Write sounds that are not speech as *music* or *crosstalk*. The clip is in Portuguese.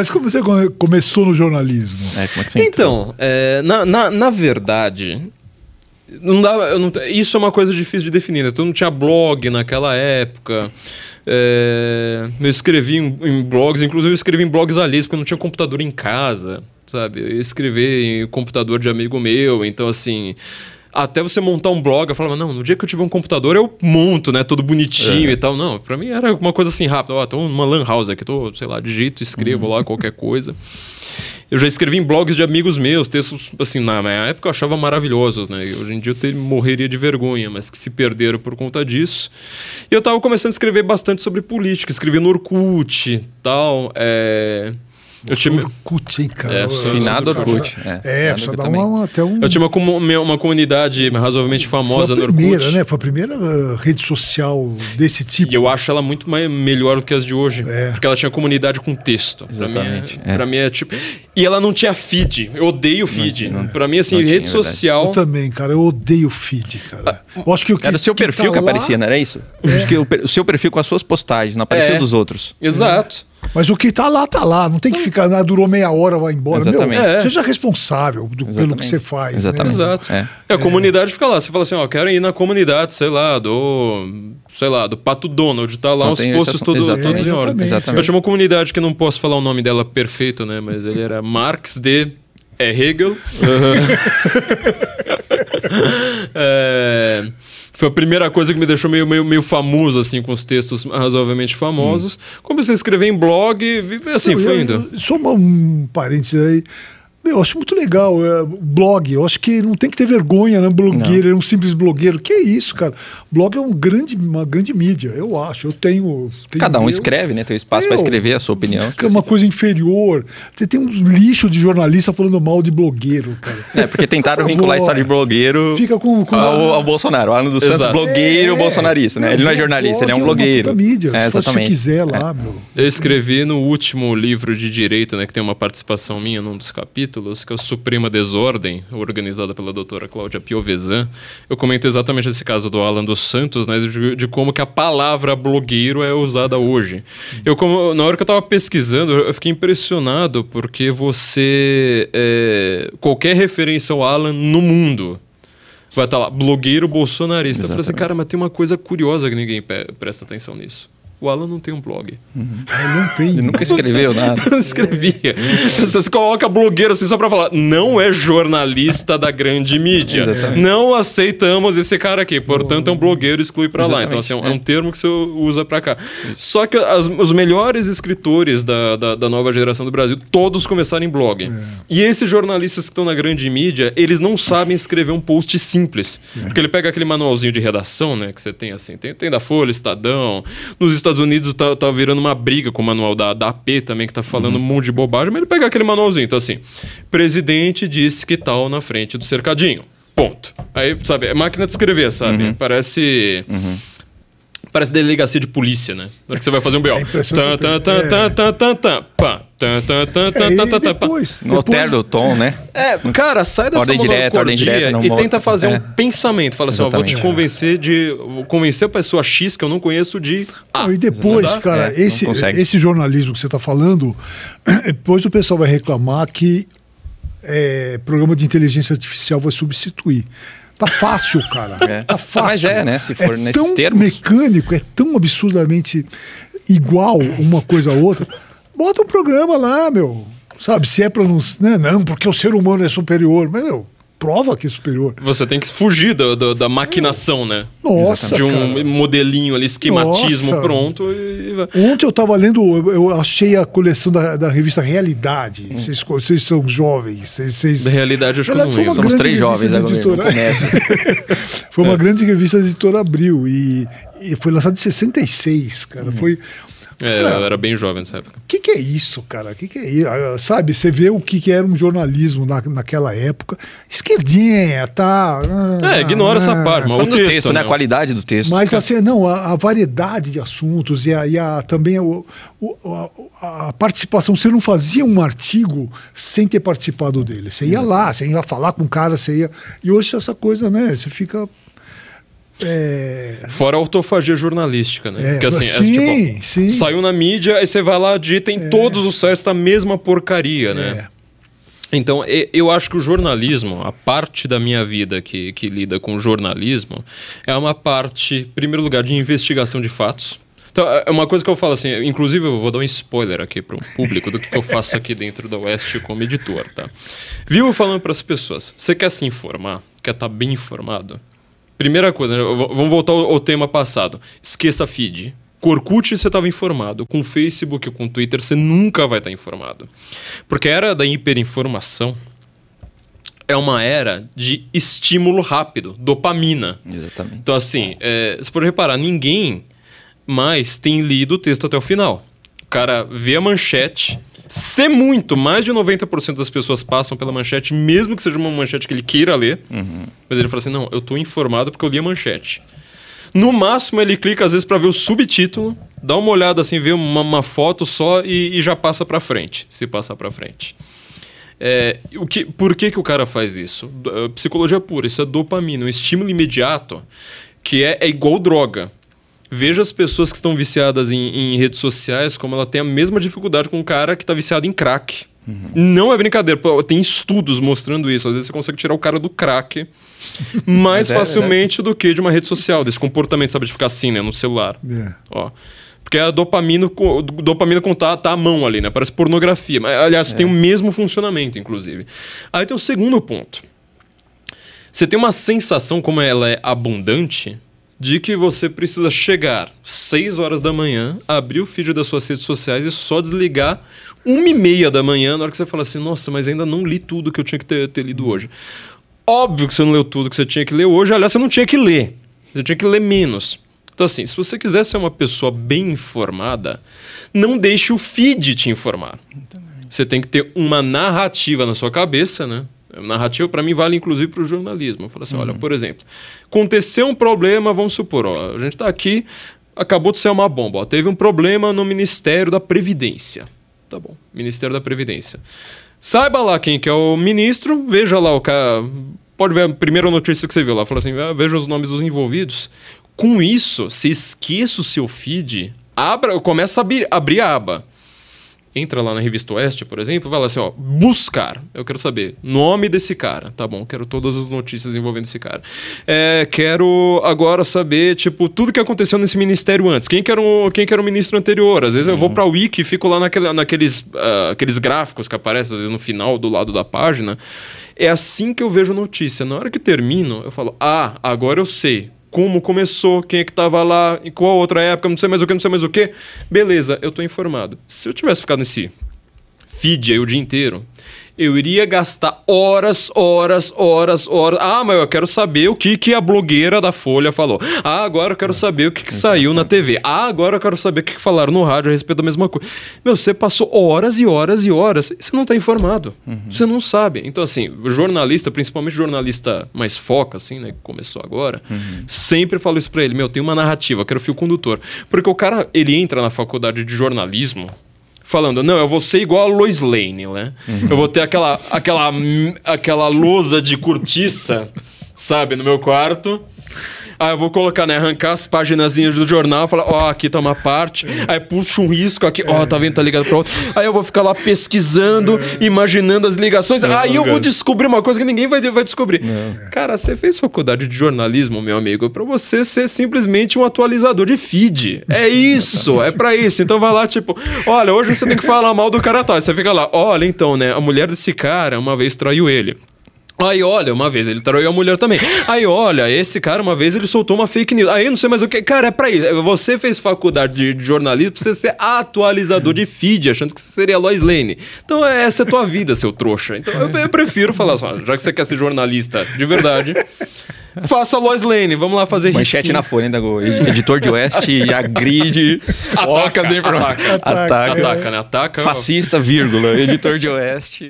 Mas como você começou no jornalismo? É, como é que você então, é, na, na, na verdade, não não, isso é uma coisa difícil de definir, né? Todo então, mundo tinha blog naquela época. É, eu escrevi em, em, blogs, inclusive eu escrevi em blogs alheios, porque eu não tinha computador em casa, sabe? Eu escrevi em computador de amigo meu, então assim até você montar um blog, eu falava, não, no dia que eu tiver um computador eu monto, né, tudo bonitinho é. e tal. Não, para mim era uma coisa assim rápida, ó, tô numa lan house aqui, tô, sei lá, digito, escrevo uhum. lá qualquer coisa. Eu já escrevi em blogs de amigos meus, textos, assim, na minha época eu achava maravilhosos, né? Hoje em dia eu ter, morreria de vergonha, mas que se perderam por conta disso. E eu tava começando a escrever bastante sobre política, escrevi no Orkut tal, é... Eu tinha... Orkut, hein, cara? É, finado Orkut. É, é, precisa dar uma, até um... Eu tinha uma, uma comunidade razoavelmente famosa no Orkut. Foi a primeira, né? Foi a primeira uh, rede social desse tipo. E eu acho ela muito mais, melhor do que as de hoje. É. Porque ela tinha comunidade com texto. Exatamente. Pra mim, é, é, pra mim é tipo... E ela não tinha feed. Eu odeio feed. para Pra mim, assim, não rede tinha, é social... Eu também, cara. Eu odeio feed, cara. Ah, eu acho que o que, Era o seu perfil que, tá que aparecia, lá... não era isso? É. o seu perfil com as suas postagens. Não aparecia é. dos outros. Exato. Mas o que tá lá, tá lá. Não tem que ficar, ah, durou meia hora, vai embora. Meu, é. Seja responsável do, pelo que você faz. Né? Exatamente. Né? Exato. É. é. a comunidade fica lá. Você fala assim, ó, quero ir na comunidade, sei lá, do. Sei lá, do Pato Donald, tá lá então, uns postos todo, todos é, em ordem. Eu tinha uma comunidade que não posso falar o nome dela perfeito, né? Mas ele era Marx de. Hegel. Uhum. *laughs* é. Foi a primeira coisa que me deixou meio, meio, meio famoso, assim, com os textos razoavelmente famosos. Hum. Comecei a escrever em blog, assim, Não, foi indo. Só um parênteses aí eu acho muito legal. É, blog, eu acho que não tem que ter vergonha, né? Blogueiro, não. é um simples blogueiro. Que é isso, cara? Blog é um grande, uma grande mídia, eu acho. Eu tenho. tenho Cada um meu. escreve, né? Tem um espaço para escrever a sua opinião. Fica uma coisa inferior. Você tem um lixo de jornalista falando mal de blogueiro, cara. É, porque tentaram vincular a história de blogueiro Fica com, com ao, ao Bolsonaro. O Arno dos Santos, blogueiro é, bolsonarista, né? ele não é, é jornalista, ele é um é blogueiro. Mídia, é, se você quiser lá, é. meu. Eu escrevi no último livro de direito, né? Que tem uma participação minha num dos capítulos capítulos, que é o Suprema Desordem, organizada pela doutora Cláudia Piovesan, eu comento exatamente esse caso do Alan dos Santos, né, de, de como que a palavra blogueiro é usada hoje. Eu como, na hora que eu estava pesquisando, eu fiquei impressionado porque você é, qualquer referência ao Alan no mundo vai estar tá lá blogueiro bolsonarista. Eu falei assim, cara, mas tem uma coisa curiosa que ninguém presta atenção nisso. O Alan não tem um blog. Uhum. não tem. Ele nunca escreveu nada. *laughs* não escrevia. se coloca blogueiro assim só pra falar. Não é jornalista da grande mídia. Exatamente. Não aceitamos esse cara aqui. Portanto, é um blogueiro, exclui pra Exatamente. lá. Então, assim, é um, é. um, termo que você usa pra cá. Isso. Só que as, os melhores escritores da, da, da, nova geração do Brasil, todos começaram em blog. É. E esses jornalistas que estão na grande mídia, eles não sabem escrever um post simples. É. Porque ele pega aquele manualzinho de redação, né? Que você tem assim. Tem, tem da Folha, Estadão, nos Estados Estados Unidos tá, tá virando uma briga com o manual da, da AP também, que tá falando uhum. um monte de bobagem, mas ele pega aquele manualzinho. Então, assim, presidente disse que tal na frente do cercadinho. Ponto. Aí, sabe, é máquina de escrever, sabe? Uhum. Parece. Uhum. Parece delegacia de polícia, né? Na hora que você vai fazer um B.O. É tan, tan, tan, tan, é. tan, tan, tan, pá. Tan, depois, no depois... terno tom, né? É, cara, sai dessa ordem direta, ordem direta, e tenta fazer um é. pensamento. Fala assim, ó, vou te convencer de... Vou convencer a pessoa X que eu não conheço de... Ah, e depois, cara, é, esse, esse jornalismo que você está falando, *clears throat* depois o pessoal vai reclamar que é, programa de inteligência artificial vai substituir. Tá fácil, cara. É. Tá fácil. Mas é, né? Se for é nesses tão termos. mecânico, é tão absurdamente igual uma coisa a outra. Bota um programa lá, meu. Sabe, se é pra não. Né? Não, porque o ser humano é superior. Mas, meu, prova que é superior. Você tem que fugir da, da, da maquinação, né? Nossa. De um cara. modelinho ali, esquematismo Nossa. pronto. E... Ontem eu tava lendo, eu achei a coleção da, da revista Realidade. Hum. Vocês, são jovens. Vocês, realidade eu acho que eu não Somos três jovens agora. Editora... *laughs* foi uma é. grande revista da editora Abril. E, e foi lançada em 66, cara. Hum. Foi. É, cara, ah, eu era bem jovem nessa época que é isso, cara? O que, que é isso? Ah, sabe, você vê o que, que era um jornalismo na, naquela época. Esquerdinha, tá. Ah, é, ignora ah, essa parte. Mas o texto, texto né, né? A qualidade do texto. Mas assim, não, a, a, variedade de assuntos e a, e a também a, a, participação. Você não fazia um artigo sem ter participado dele. Você ia é. lá, você ia falar com o cara, você ia. E hoje essa coisa, né? Você fica é... Fora a autofagia jornalística, né? É, Porque assim, sim, é, tipo, sim. saiu na mídia, aí você vai lá, digita em é. todos os sites a mesma porcaria, né? É. Então, eu acho que o jornalismo, a parte da minha vida que, que lida com jornalismo, é uma parte, em primeiro lugar, de investigação de fatos. Então, é, é uma coisa que eu falo assim, inclusive eu vou dar um spoiler aqui para o público do que, que, eu faço aqui dentro da Oeste como editor, tá? Vivo falando para as pessoas, você quer se informar, quer estar tá bem informado? Primeira coisa, né? vamos voltar ao, tema passado. Esqueça feed. Corcute, você estava informado, com Facebook, com Twitter você nunca vai estar tá informado. Porque a era da hiperinformação é uma era de estímulo rápido, dopamina. Exatamente. Então, assim, é, você pode reparar, ninguém mais tem lido o texto até o final. O cara vê a manchete se muito, mais de 90% das pessoas passam pela manchete, mesmo que seja uma manchete que ele queira ler, uhum. mas ele fala assim: não, eu estou informado porque eu li a manchete. No máximo, ele clica às vezes para ver o subtítulo, dá uma olhada assim, vê uma, uma foto só e, e já passa para frente, se passar para frente. É, o que, por que, que o cara faz isso? É, psicologia pura, isso é dopamina, um estímulo imediato que é, é igual droga. Veja as pessoas que estão viciadas em, em redes sociais, como ela tem a mesma dificuldade com um cara que está viciado em crack. Uhum. Não é brincadeira, tem estudos mostrando isso. Às vezes você consegue tirar o cara do crack *laughs* mais é, é, facilmente é, é. do que de uma rede social, desse comportamento, sabe, de ficar assim, né, no celular. Yeah. É. Ó. Porque a dopamina, dopamina tá, tá à mão ali, né? Parece pornografia. Mas, aliás, é. tem o mesmo funcionamento, inclusive. Aí tem o segundo ponto. Você tem uma sensação, como ela é abundante, de que você precisa chegar 6 horas da manhã, abrir o feed das suas redes sociais e só desligar uma e meia da manhã, na hora que você fala assim, nossa, mas ainda não li tudo que eu tinha que ter, ter lido hoje. Óbvio que você não leu tudo que você tinha que ler hoje, aliás, você não tinha que ler. Você tinha que ler menos. Então, assim, se você quiser ser uma pessoa bem informada, não deixe o feed te informar. Você tem que ter uma narrativa na sua cabeça, né? Narrativa, para mim, vale inclusive para o jornalismo. Eu falo assim: uhum. olha, por exemplo, aconteceu um problema, vamos supor, ó, a gente está aqui, acabou de ser uma bomba, ó, teve um problema no Ministério da Previdência. Tá bom, Ministério da Previdência. Saiba lá quem que é o ministro, veja lá o cara. Pode ver a primeira notícia que você viu lá, fala assim: ah, veja os nomes dos envolvidos. Com isso, você esqueça o seu feed, abra, começa a abrir, abrir a aba entra lá na revista Oeste, por exemplo, vai lá assim, ó, buscar. Eu quero saber nome desse cara, tá bom? Quero todas as notícias envolvendo esse cara. É, quero agora saber, tipo, tudo que aconteceu nesse ministério antes. Quem que era o, quem que era o ministro anterior? Às vezes Sim. eu vou pra Wiki e fico lá naquele, naqueles uh, aqueles gráficos que aparecem, às vezes, no final, do lado da página. É assim que eu vejo notícia. Na hora que termino, eu falo, ah, agora eu sei como começou, quem é que estava lá, em qual outra época, não sei mais o que, não sei mais o que. Beleza, eu estou informado. Se eu tivesse ficado nesse feed aí o dia inteiro, eu iria gastar horas, horas, horas, horas. Ah, mas eu quero saber o que, que a blogueira da Folha falou. Ah, agora eu quero é, saber o que, que saiu na TV. Ah, agora eu quero saber o que, que falaram no rádio a respeito da mesma coisa. Meu, você passou horas e horas e horas você não está informado. Uhum. Você não sabe. Então, assim, jornalista, principalmente jornalista mais foca, assim, né, que começou agora, uhum. sempre falo isso pra ele: meu, tem uma narrativa, quero fio condutor. Porque o cara, ele entra na faculdade de jornalismo falando, não, eu vou ser igual a Lois Lane, né? Uhum. Eu vou ter aquela, aquela, aquela lousa de cortiça, sabe, no meu quarto. Aí ah, eu vou colocar, né? Arrancar as paginazinhas do jornal, falar, ó, oh, aqui tá uma parte. É. Aí puxa um risco aqui, ó, oh, tá vendo, tá ligado pra outro. Aí eu vou ficar lá pesquisando, é. imaginando as ligações. aí eu vou descobrir uma coisa que ninguém vai, vai descobrir. Cara, você fez faculdade de jornalismo, meu amigo, pra você ser simplesmente um atualizador de feed. É isso, é pra isso. Então vai lá, tipo, olha, hoje você tem que falar mal do cara tal. Você fica lá, olha, então, né? A mulher desse cara uma vez traiu ele. Aí olha, uma vez ele traiu a mulher também. Aí olha, esse cara uma vez ele soltou uma fake news. Aí não sei mais o que. Cara, é pra isso. Você fez faculdade de jornalismo pra você ser atualizador de feed, achando que você seria Lois Lane. Então é, essa é tua vida, seu trouxa. Então eu, eu prefiro falar só, assim, já que você quer ser jornalista de verdade. Faça Lois Lane, vamos lá fazer Manchete risquinho. na folha ainda. Editor de Oeste *laughs* grid. Ataca, ataca, ataca, ataca, né? Ataca. Fascista, vírgula. Editor de Oeste.